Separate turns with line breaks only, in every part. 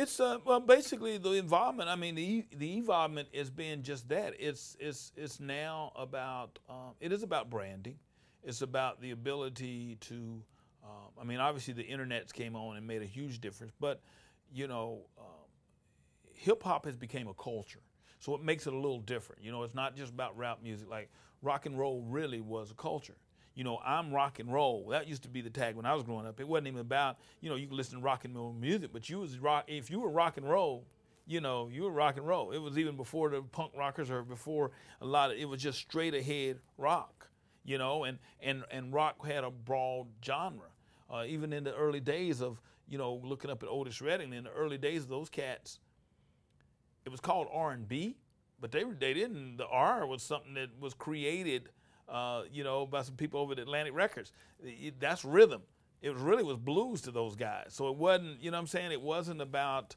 It's uh, well, basically the involvement. I mean, the the involvement is being just that. It's it's it's now about um, it is about branding. It's about the ability to. Um, I mean, obviously the internets came on and made a huge difference, but you know, um, hip hop has became a culture, so it makes it a little different. You know, it's not just about rap music. Like rock and roll really was a culture you know, I'm rock and roll. That used to be the tag when I was growing up. It wasn't even about, you know, you could listen to rock and roll music, but you was rock if you were rock and roll, you know, you were rock and roll. It was even before the punk rockers or before a lot of it was just straight ahead rock, you know, and and and rock had a broad genre. Uh, even in the early days of, you know, looking up at Otis Redding, in the early days of those cats, it was called R and B, but they they didn't. The R was something that was created uh, you know, by some people over at Atlantic Records. It, that's rhythm. It really was blues to those guys. So it wasn't, you know I'm saying? It wasn't about,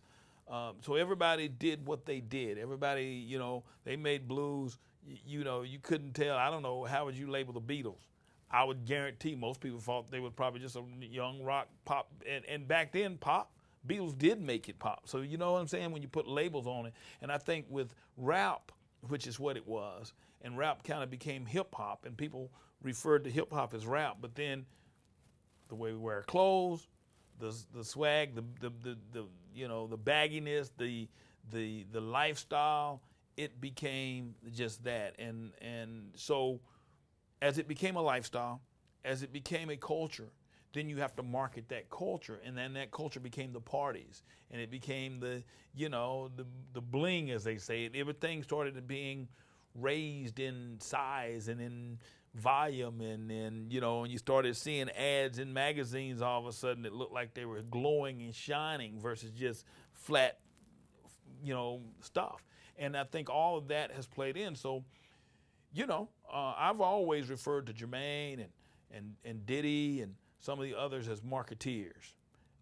um, so everybody did what they did. Everybody, you know, they made blues. You, you know, you couldn't tell, I don't know, how would you label the Beatles? I would guarantee most people thought they were probably just a young rock pop. And, and back then, pop, Beatles did make it pop. So you know what I'm saying? When you put labels on it. And I think with rap, which is what it was. And rap kind of became hip hop, and people referred to hip hop as rap. But then the way we wear clothes, the the swag, the the, the, the you know the bagginess, the the the lifestyle, it became just that. And and so as it became a lifestyle, as it became a culture, then you have to market that culture. And then that culture became the parties and it became the, you know, the, the bling, as they say. Everything started being raised in size and in volume and then you know and you started seeing ads in magazines all of a sudden it looked like they were glowing and shining versus just flat you know stuff and i think all of that has played in so you know uh, i've always referred to jermaine and and and diddy and some of the others as marketeers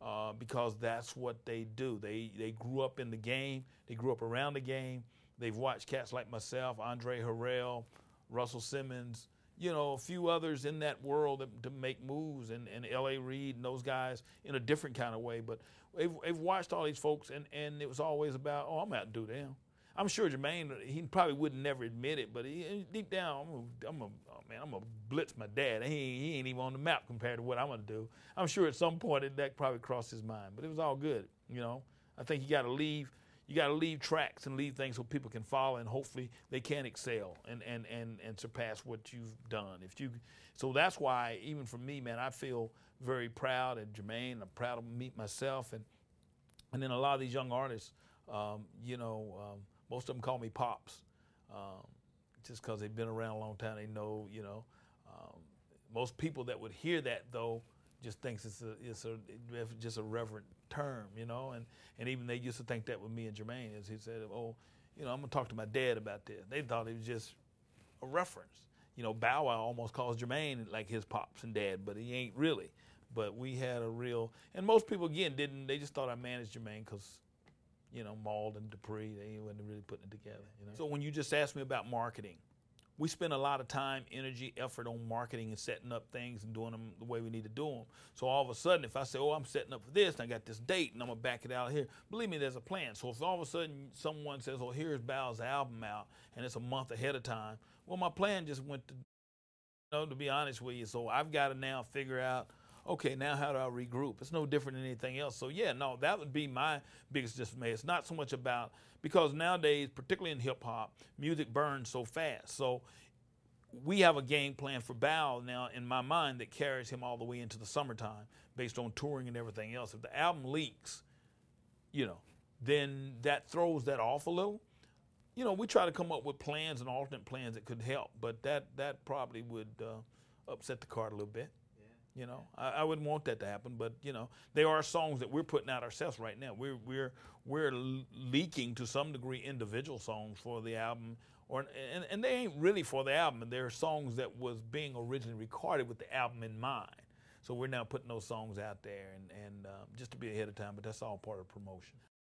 uh, because that's what they do. They they grew up in the game. They grew up around the game. They've watched cats like myself, Andre Harrell, Russell Simmons, you know, a few others in that world that, to make moves, and, and L.A. Reed and those guys in a different kind of way. But they've, they've watched all these folks, and, and it was always about, oh, I'm out to do them. I'm sure Jermaine, he probably would not never admit it, but he, deep down, I'm gonna, oh man, I'm a blitz my dad. He, he ain't even on the map compared to what I'm gonna do. I'm sure at some point it, that probably crossed his mind, but it was all good. You know, I think you got to leave, you got to leave tracks and leave things so people can follow and hopefully they can excel and and and and surpass what you've done. If you, so that's why even for me, man, I feel very proud and Jermaine. I'm proud of me myself and and then a lot of these young artists, um, you know. Um, most of them call me Pops, um, just because they've been around a long time. They know, you know. Um, most people that would hear that though just thinks it's a it's a it's just a reverent term, you know. And and even they used to think that with me and Jermaine, as he said, oh, you know, I'm gonna talk to my dad about this. They thought it was just a reference. You know, Bow Wow almost calls Jermaine like his pops and dad, but he ain't really. But we had a real, and most people again didn't. They just thought I managed Jermaine because you know, Maul and Dupree, they weren't really putting it together. You know? So when you just asked me about marketing, we spend a lot of time, energy, effort on marketing and setting up things and doing them the way we need to do them. So all of a sudden, if I say, "Oh, I'm setting up for this, and I got this date, and I'm gonna back it out here," believe me, there's a plan. So if all of a sudden someone says, "Oh, here's Bow's album out," and it's a month ahead of time, well, my plan just went to. You know, to be honest with you, so I've got to now figure out okay, now how do I regroup? It's no different than anything else. So yeah, no, that would be my biggest dismay. It's not so much about because nowadays, particularly in hip hop, music burns so fast. So we have a game plan for Bow now in my mind that carries him all the way into the summertime based on touring and everything else. If the album leaks, you know, then that throws that off a little. You know, we try to come up with plans and alternate plans that could help, but that that probably would uh, upset the card a little bit. You know, I, I, wouldn't want that to happen, but you know, there are songs that we're putting out ourselves right now. We're we're we're leaking to some degree individual songs for the album, or and, and they ain't really for the album. They're songs that was being originally recorded with the album in mind. So we're now putting those songs out there, and and uh, just to be ahead of time. But that's all part of promotion.